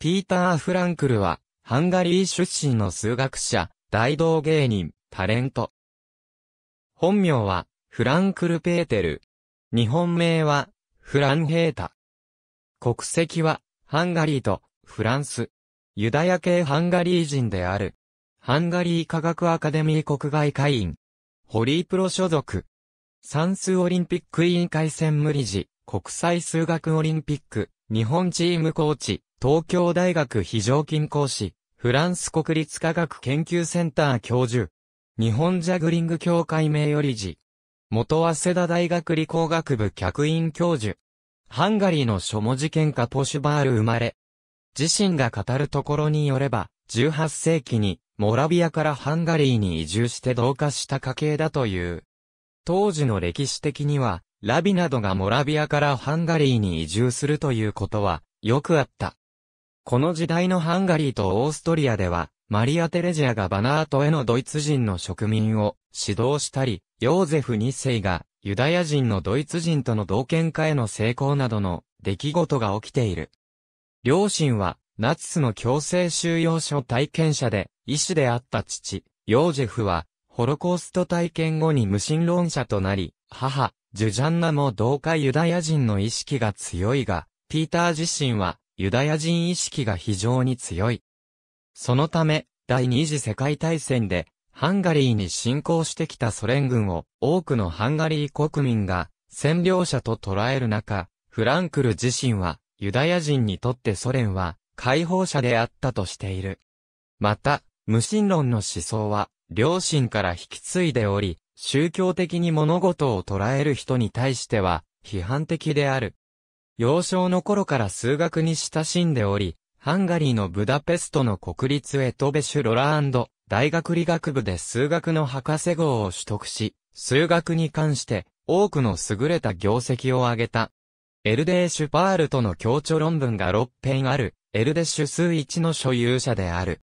ピーター・フランクルは、ハンガリー出身の数学者、大道芸人、タレント。本名は、フランクル・ペーテル。日本名は、フランヘータ。国籍は、ハンガリーと、フランス。ユダヤ系ハンガリー人である。ハンガリー科学アカデミー国外会員。ホリープロ所属。算数オリンピック委員会専務理事、国際数学オリンピック、日本チームコーチ、東京大学非常勤講師、フランス国立科学研究センター教授、日本ジャグリング協会名誉理事、元早稲田大学理工学部客員教授、ハンガリーの書文字研家ポシュバール生まれ、自身が語るところによれば、18世紀にモラビアからハンガリーに移住して同化した家系だという。当時の歴史的には、ラビなどがモラビアからハンガリーに移住するということは、よくあった。この時代のハンガリーとオーストリアでは、マリア・テレジアがバナートへのドイツ人の植民を指導したり、ヨーゼフ2世がユダヤ人のドイツ人との同権化への成功などの出来事が起きている。両親はナチスの強制収容所体験者で医師であった父、ヨーゼフはホロコースト体験後に無神論者となり、母、ジュジャンナも同化ユダヤ人の意識が強いが、ピーター自身はユダヤ人意識が非常に強い。そのため、第二次世界大戦で、ハンガリーに侵攻してきたソ連軍を多くのハンガリー国民が占領者と捉える中、フランクル自身はユダヤ人にとってソ連は解放者であったとしている。また、無神論の思想は両親から引き継いでおり、宗教的に物事を捉える人に対しては批判的である。幼少の頃から数学に親しんでおり、ハンガリーのブダペストの国立エトベシュロラーン大学理学部で数学の博士号を取得し、数学に関して多くの優れた業績を挙げた。エルデーシュパールとの協調論文が6編ある、エルデシュ数一の所有者である。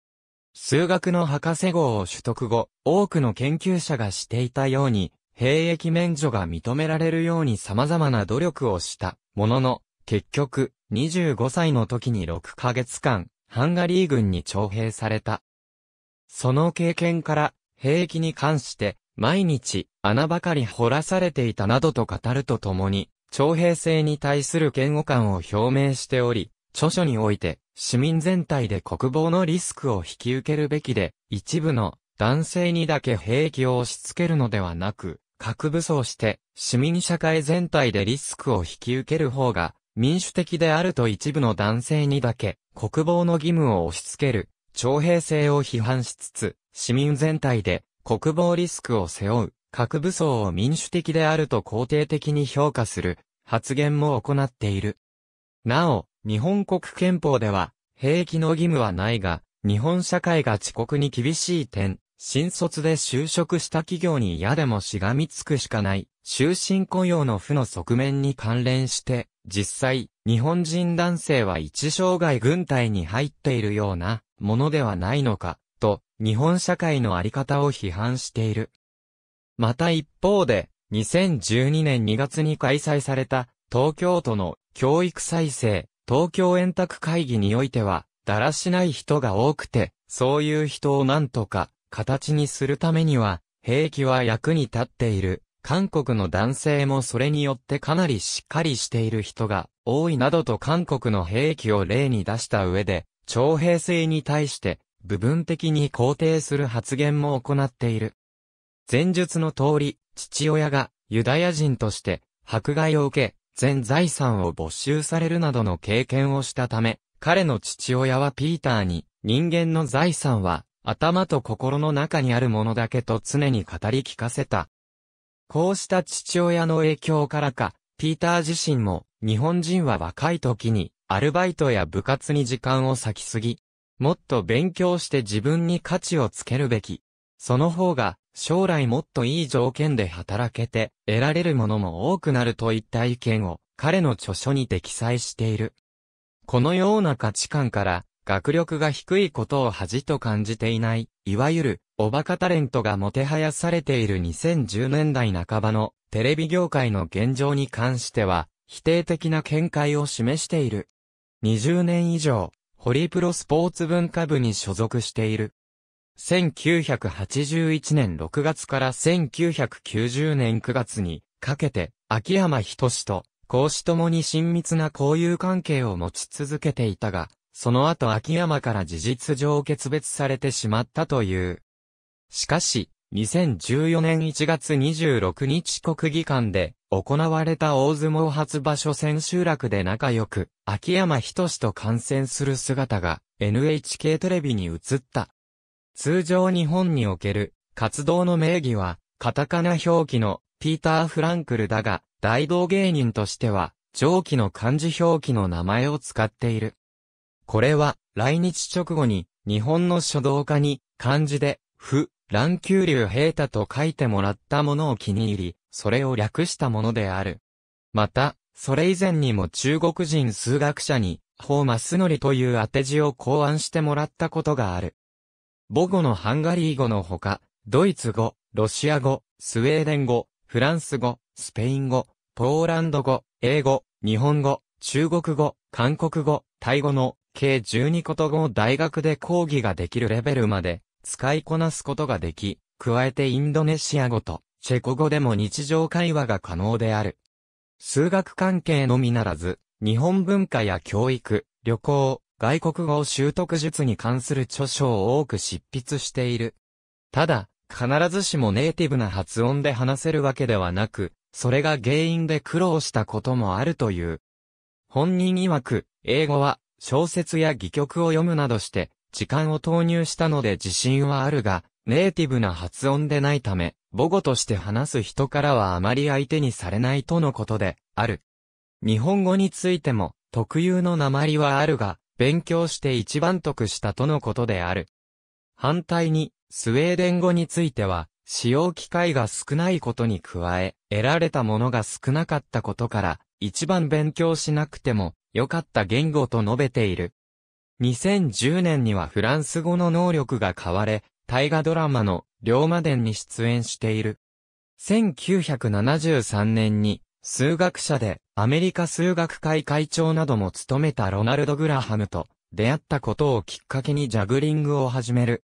数学の博士号を取得後、多くの研究者がしていたように、兵役免除が認められるように様々な努力をした。ものの、結局、25歳の時に6ヶ月間、ハンガリー軍に徴兵された。その経験から、兵役に関して、毎日、穴ばかり掘らされていたなどと語るとともに、徴兵制に対する嫌悪感を表明しており、著書において、市民全体で国防のリスクを引き受けるべきで、一部の男性にだけ兵役を押し付けるのではなく、核武装して、市民社会全体でリスクを引き受ける方が、民主的であると一部の男性にだけ、国防の義務を押し付ける、徴兵制を批判しつつ、市民全体で、国防リスクを背負う、核武装を民主的であると肯定的に評価する、発言も行っている。なお、日本国憲法では、兵役の義務はないが、日本社会が遅刻に厳しい点、新卒で就職した企業に嫌でもしがみつくしかない、終身雇用の負の側面に関連して、実際、日本人男性は一生涯軍隊に入っているようなものではないのか、と、日本社会のあり方を批判している。また一方で、2012年2月に開催された、東京都の教育再生、東京円卓会議においては、だらしない人が多くて、そういう人をなんとか形にするためには、兵器は役に立っている。韓国の男性もそれによってかなりしっかりしている人が多いなどと韓国の兵器を例に出した上で、徴兵制に対して部分的に肯定する発言も行っている。前述の通り、父親がユダヤ人として迫害を受け、全財産を没収されるなどの経験をしたため、彼の父親はピーターに人間の財産は頭と心の中にあるものだけと常に語り聞かせた。こうした父親の影響からか、ピーター自身も、日本人は若い時に、アルバイトや部活に時間を割きすぎ、もっと勉強して自分に価値をつけるべき。その方が、将来もっといい条件で働けて、得られるものも多くなるといった意見を、彼の著書に適載している。このような価値観から、学力が低いことを恥と感じていない、いわゆる、おバカタレントがもてはやされている2010年代半ばのテレビ業界の現状に関しては、否定的な見解を示している。20年以上、ホリプロスポーツ文化部に所属している。1981年6月から1990年9月にかけて、秋山ひと、講師ともに親密な交友関係を持ち続けていたが、その後秋山から事実上決別されてしまったという。しかし、2014年1月26日国技館で行われた大相撲初場所千秋楽で仲良く秋山しと観戦する姿が NHK テレビに映った。通常日本における活動の名義はカタカナ表記のピーター・フランクルだが大道芸人としては上記の漢字表記の名前を使っている。これは、来日直後に、日本の書道家に、漢字で、不、乱急流平太と書いてもらったものを気に入り、それを略したものである。また、それ以前にも中国人数学者に、法ノリという当て字を考案してもらったことがある。母語のハンガリー語のほか、ドイツ語、ロシア語、スウェーデン語、フランス語、スペイン語、ポーランド語、英語、日本語、中国語、韓国語、タイ語の計12個と合大学で講義ができるレベルまで使いこなすことができ、加えてインドネシア語とチェコ語でも日常会話が可能である。数学関係のみならず、日本文化や教育、旅行、外国語習得術に関する著書を多く執筆している。ただ、必ずしもネイティブな発音で話せるわけではなく、それが原因で苦労したこともあるという。本人曰く、英語は小説や戯曲を読むなどして、時間を投入したので自信はあるが、ネイティブな発音でないため、母語として話す人からはあまり相手にされないとのことで、ある。日本語についても、特有の鉛はあるが、勉強して一番得したとのことである。反対に、スウェーデン語については、使用機会が少ないことに加え、得られたものが少なかったことから、一番勉強しなくても、良かった言語と述べている。2010年にはフランス語の能力が買われ、大河ドラマの龍馬伝に出演している。1973年に数学者でアメリカ数学会会長なども務めたロナルド・グラハムと出会ったことをきっかけにジャグリングを始める。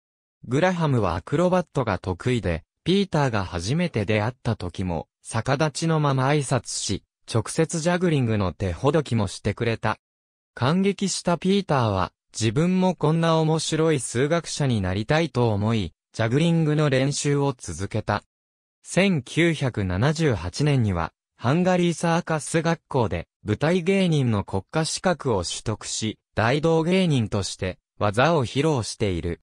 グラハムはアクロバットが得意で、ピーターが初めて出会った時も、逆立ちのまま挨拶し、直接ジャグリングの手ほどきもしてくれた。感激したピーターは、自分もこんな面白い数学者になりたいと思い、ジャグリングの練習を続けた。1978年には、ハンガリーサーカス学校で舞台芸人の国家資格を取得し、大道芸人として技を披露している。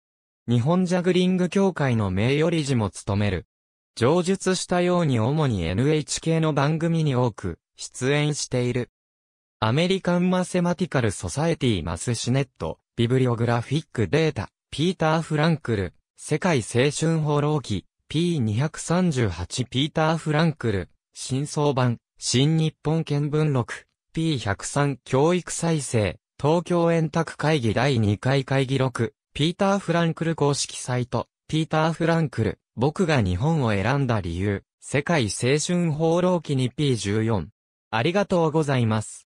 日本ジャグリング協会の名誉理事も務める。上述したように主に NHK の番組に多く出演している。アメリカンマセマティカルソサエティマスシネット、ビブリオグラフィックデータ、ピーター・フランクル、世界青春放浪記、P238 ピーター・フランクル、新装版、新日本見聞録、P103 教育再生、東京円卓会議第2回会議録、ピーター・フランクル公式サイト、ピーター・フランクル、僕が日本を選んだ理由、世界青春放浪記に P14、ありがとうございます。